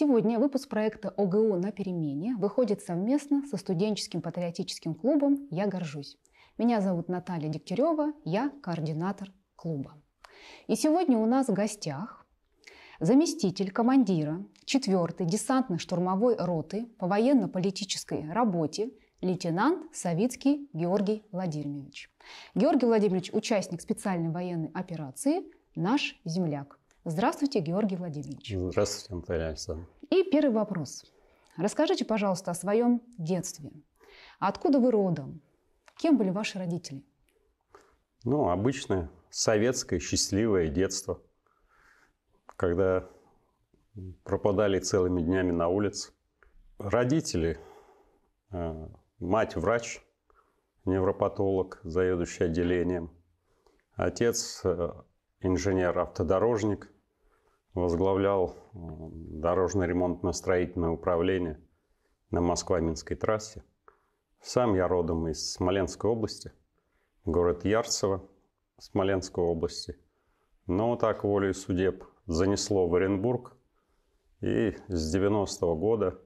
Сегодня выпуск проекта ОГУ «На перемене» выходит совместно со студенческим патриотическим клубом «Я горжусь». Меня зовут Наталья Дегтярева, я координатор клуба. И сегодня у нас в гостях заместитель командира 4-й десантно-штурмовой роты по военно-политической работе лейтенант Савицкий Георгий Владимирович. Георгий Владимирович – участник специальной военной операции «Наш земляк». Здравствуйте, Георгий Владимирович. Здравствуйте, Наталья Александровна. И первый вопрос. Расскажите, пожалуйста, о своем детстве. Откуда вы родом? Кем были ваши родители? Ну, обычное советское счастливое детство, когда пропадали целыми днями на улице. Родители, э, мать врач, невропатолог, заведующий отделением, отец э, инженер-автодорожник, возглавлял дорожно-ремонтно-строительное управление на Москва-Минской трассе. Сам я родом из Смоленской области, город Ярцево, Смоленской области. Но так волей судеб занесло в Оренбург, и с 90-го года,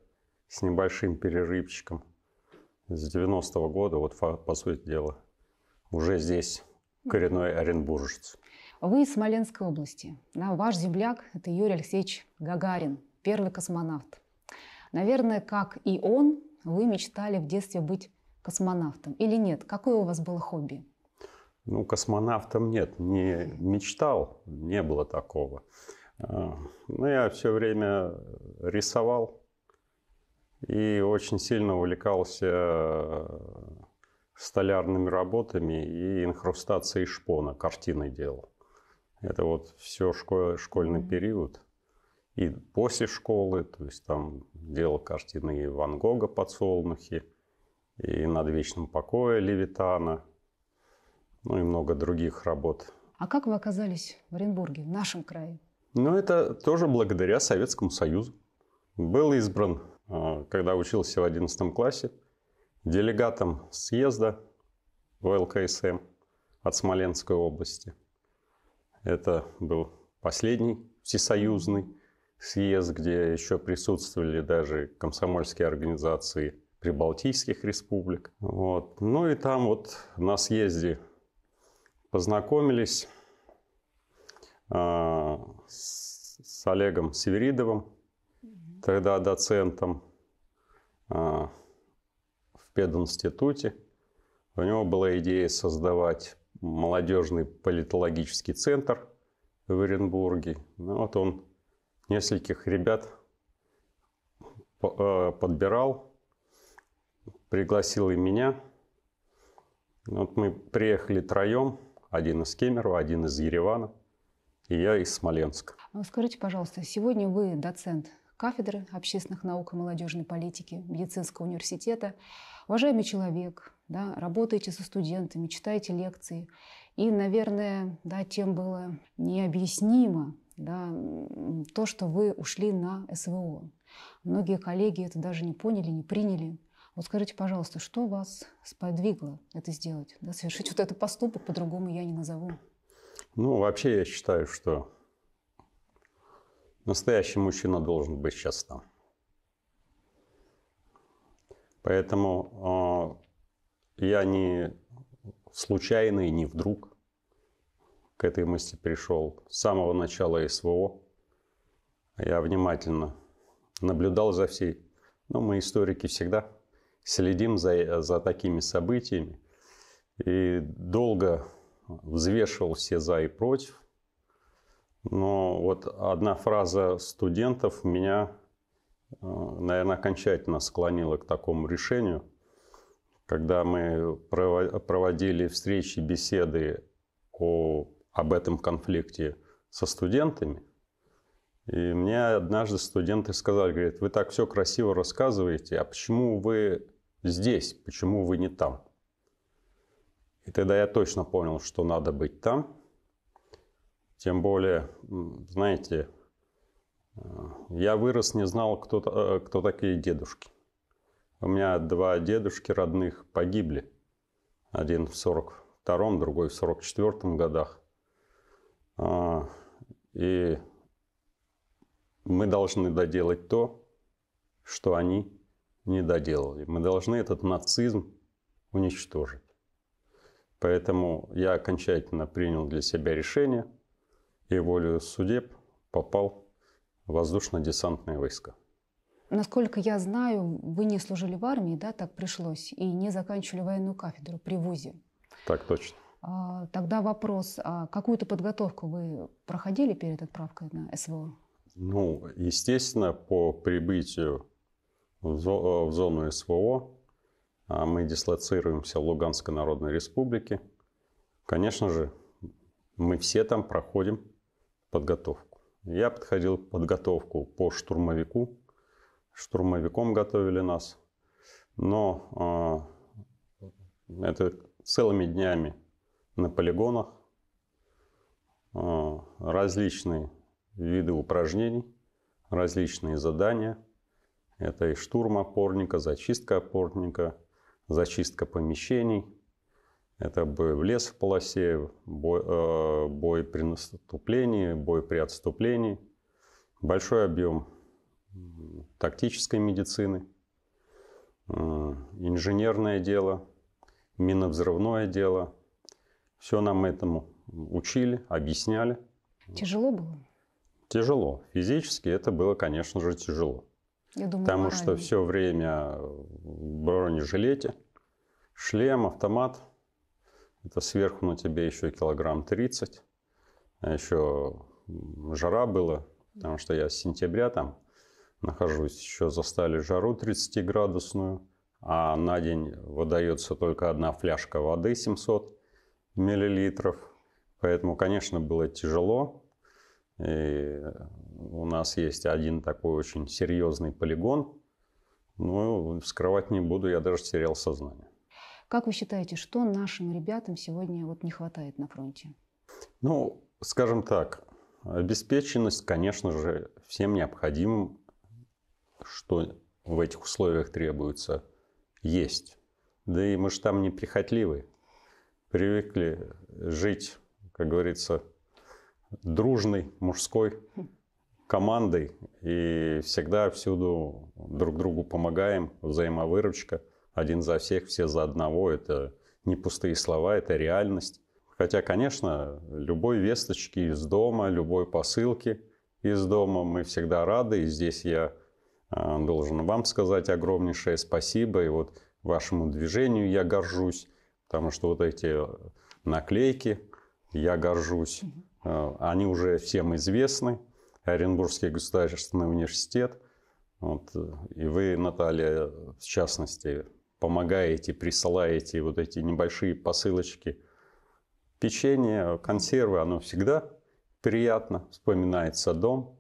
с небольшим перерывчиком, с 90-го года, вот по сути дела, уже здесь коренной оренбуржец. Вы из Смоленской области. Да, ваш земляк – это Юрий Алексеевич Гагарин, первый космонавт. Наверное, как и он, вы мечтали в детстве быть космонавтом или нет? Какое у вас было хобби? Ну, космонавтом нет, не мечтал, не было такого. А, Но ну, я все время рисовал и очень сильно увлекался э, столярными работами и инхрустацией шпона, картины делал. Это вот все школьный mm-hmm. период. И после школы, то есть там делал картины Ван Гога «Подсолнухи», и «Над вечным покоя» Левитана, ну и много других работ. А как вы оказались в Оренбурге, в нашем крае? Ну, это тоже благодаря Советскому Союзу. Был избран, э, когда учился в 11 классе, делегатом съезда в ЛКСМ от Смоленской области – это был последний всесоюзный съезд, где еще присутствовали даже комсомольские организации прибалтийских республик. Вот. Ну и там вот на съезде познакомились а, с, Олегом Северидовым, тогда доцентом э, в пединституте. У него была идея создавать молодежный политологический центр в Оренбурге. Ну, вот он нескольких ребят э, подбирал, пригласил и меня. Вот мы приехали троем, один из Кемерово, один из Еревана, и я из Смоленска. А скажите, пожалуйста, сегодня вы доцент кафедры общественных наук и молодежной политики медицинского университета. Уважаемый человек, да, работаете со студентами, читаете лекции. И, наверное, да, тем было необъяснимо да, то, что вы ушли на СВО. Многие коллеги это даже не поняли, не приняли. Вот скажите, пожалуйста, что вас сподвигло это сделать, да, совершить вот этот поступок, по-другому я не назову? Ну, вообще я считаю, что настоящий мужчина должен быть сейчас там. Поэтому а, я не случайно и не вдруг к этой мысли пришел. С самого начала СВО я внимательно наблюдал за всей... Ну, мы, историки, всегда следим за, за такими событиями. И долго взвешивал все за и против. Но вот одна фраза студентов меня, э, наверное, окончательно склонила к такому решению – когда мы проводили встречи, беседы о, об этом конфликте со студентами. И мне однажды студенты сказали, говорят, вы так все красиво рассказываете, а почему вы здесь, почему вы не там? И тогда я точно понял, что надо быть там. Тем более, знаете, э, я вырос, не знал, кто, э, кто такие дедушки. У меня два дедушки родных погибли. Один в 42-м, другой в 44-м годах. А, и мы должны доделать то, что они не доделали. Мы должны этот нацизм уничтожить. Поэтому я окончательно принял для себя решение и волю судеб попал в воздушно-десантные войска. Насколько я знаю, вы не служили в армии, да, так пришлось, и не заканчивали военную кафедру при ВУЗе. Так точно. А, тогда вопрос, а какую-то подготовку вы проходили перед отправкой на СВО? Ну, естественно, по прибытию в, э, в зону СВО а, мы дислоцируемся в Луганской Народной Республике. Конечно же, мы все там проходим подготовку. Я подходил подготовку по штурмовику, штурмовиком готовили нас. Но э, это целыми днями на полигонах э, различные виды упражнений, различные задания. Это и штурм опорника, зачистка опорника, зачистка помещений. Это бой в лес в полосе, бой, э, бой при наступлении, бой при отступлении. Большой объем тактической медицины, э, инженерное дело, миновзрывное дело. Все нам этому учили, объясняли. Тяжело было? Тяжело. Физически это было, конечно же, тяжело. Я думаю, потому морально. что все время в бронежилете, шлем, автомат. Это сверху на тебе еще килограмм 30. А еще жара была, потому что я с сентября там нахожусь, еще застали жару 30-градусную, а на день выдается только одна фляжка воды 700 миллилитров. Поэтому, конечно, было тяжело. И у нас есть один такой очень серьезный полигон. Но ну, вскрывать не буду, я даже терял сознание. Как вы считаете, что нашим ребятам сегодня вот не хватает на фронте? Ну, скажем так, обеспеченность, конечно же, всем необходимым что в этих условиях требуется, есть. Да и мы же там неприхотливы. Привыкли жить, как говорится, дружной мужской командой и всегда всюду друг другу помогаем, взаимовыручка, один за всех, все за одного. Это не пустые слова, это реальность. Хотя, конечно, любой весточки из дома, любой посылки из дома мы всегда рады. И здесь я Э, должен вам сказать огромнейшее спасибо. И вот вашему движению я горжусь, потому что вот эти э, наклейки я горжусь. Э, они уже всем известны. Оренбургский государственный университет. Вот. И вы, Наталья, в частности, помогаете, присылаете вот эти небольшие посылочки. Печенье, консервы, оно всегда приятно. Вспоминается дом.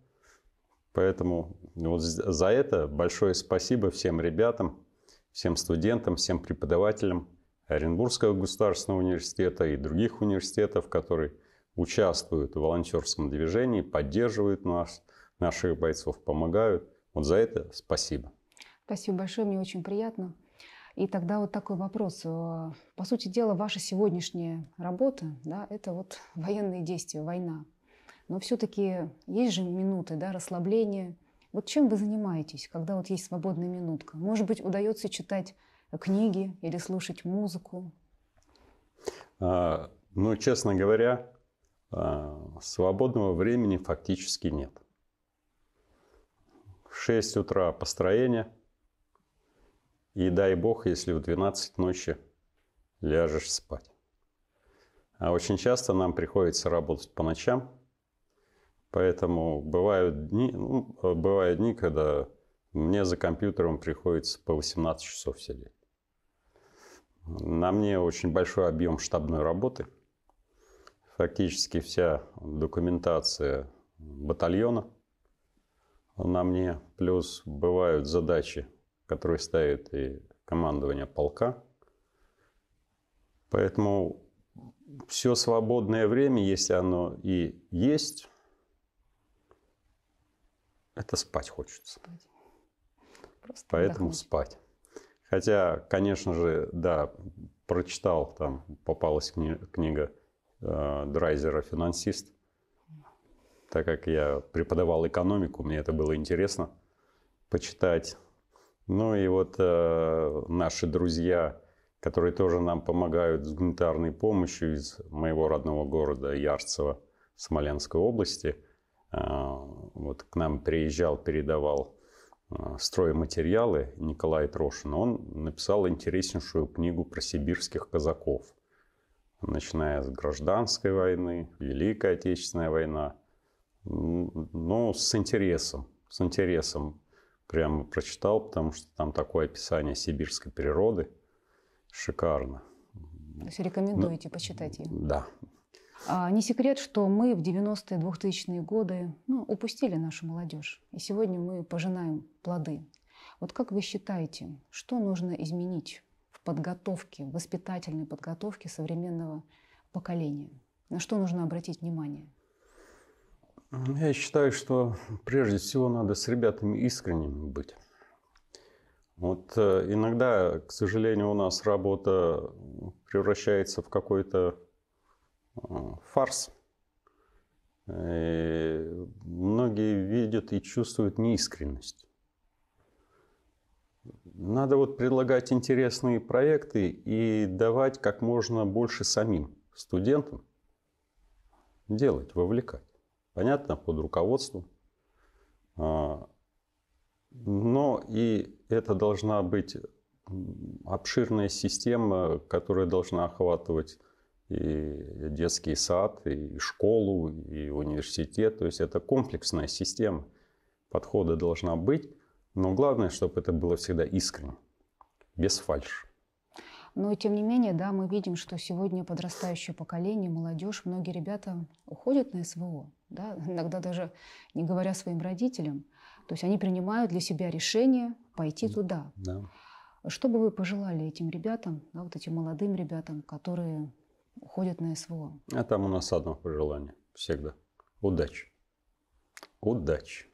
Поэтому вот за это большое спасибо всем ребятам, всем студентам, всем преподавателям Оренбургского государственного университета и других университетов, которые участвуют в волонтерском движении, поддерживают нас, наших бойцов, помогают. Вот за это спасибо. Спасибо большое, мне очень приятно. И тогда вот такой вопрос. Э, по сути дела, ваша сегодняшняя работа, да, это вот военные действия, война. Но все-таки есть же минуты да, расслабления. Вот чем вы занимаетесь, когда вот есть свободная минутка? Может быть, удается читать книги или слушать музыку? А, ну, честно говоря, а, свободного времени фактически нет. В 6 утра построение, и дай бог, если в 12 ночи ляжешь спать. А очень часто нам приходится работать по ночам – Поэтому бывают дни, ну, э, бывают дни, когда мне за компьютером приходится по 18 часов сидеть. На мне очень большой объем штабной работы. Фактически вся документация батальона на мне. Плюс бывают задачи, которые ставит и командование полка. Поэтому все свободное время, если оно и есть, это спать хочется. Просто Поэтому отдохнуть. спать. Хотя, конечно же, да, прочитал, там попалась кни книга э, Драйзера «Финансист». Так как я преподавал экономику, мне это было интересно почитать. Ну и вот э, наши друзья, которые тоже нам помогают с гуманитарной помощью из моего родного города Ярцево Смоленской области, э, вот к нам приезжал, передавал а, стройматериалы Николай Трошин, он написал интереснейшую книгу про сибирских казаков, начиная с гражданской войны, Великая Отечественная война, ну, с интересом, с интересом прямо прочитал, потому что там такое описание сибирской природы, шикарно. То есть ну, рекомендуете ну, почитать ее? Да, а, не секрет, что мы в 90-е, 2000-е годы ну, упустили нашу молодежь. И сегодня мы пожинаем плоды. Вот как вы считаете, что нужно изменить в подготовке, в воспитательной подготовке современного поколения? На что нужно обратить внимание? Я считаю, что прежде всего надо с ребятами искренними быть. Вот э, иногда, к сожалению, у нас работа превращается в какой-то фарс. И э, многие видят и чувствуют неискренность. Надо вот предлагать интересные проекты и давать как можно больше самим студентам делать, вовлекать. Понятно, под руководством. А, но и это должна быть обширная система, которая должна охватывать и детский сад, и школу, и университет. То есть это комплексная система подхода должна быть. Но главное, чтобы это было всегда искренне, без фальши. Ну но тем не менее, да, мы видим, что сегодня подрастающее поколение, молодежь, многие ребята уходят на СВО, да, иногда даже не говоря своим родителям. То есть они принимают для себя решение пойти туда. Да. Что бы вы пожелали этим ребятам, да, вот этим молодым ребятам, которые уходят на СВО. А там у нас одно пожелание всегда. Удачи. Удачи.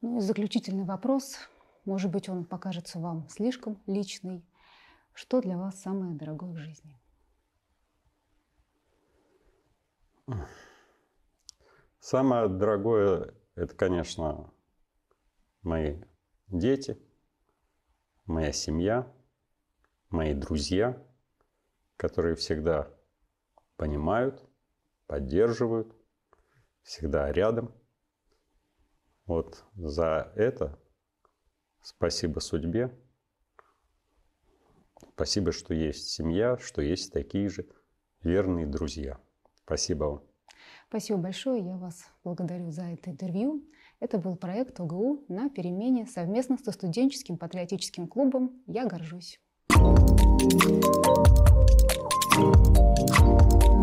Ну и заключительный вопрос. Может быть, он покажется вам слишком личный. Что для вас самое дорогое в жизни? Самое дорогое – это, конечно, мои дети, моя семья, мои друзья, которые всегда понимают, поддерживают, всегда рядом. Вот за это спасибо судьбе. Спасибо, что есть семья, что есть такие же верные друзья. Спасибо вам. Спасибо большое. Я вас благодарю за это интервью. Это был проект ОГУ на перемене совместно со студенческим патриотическим клубом «Я горжусь». あっ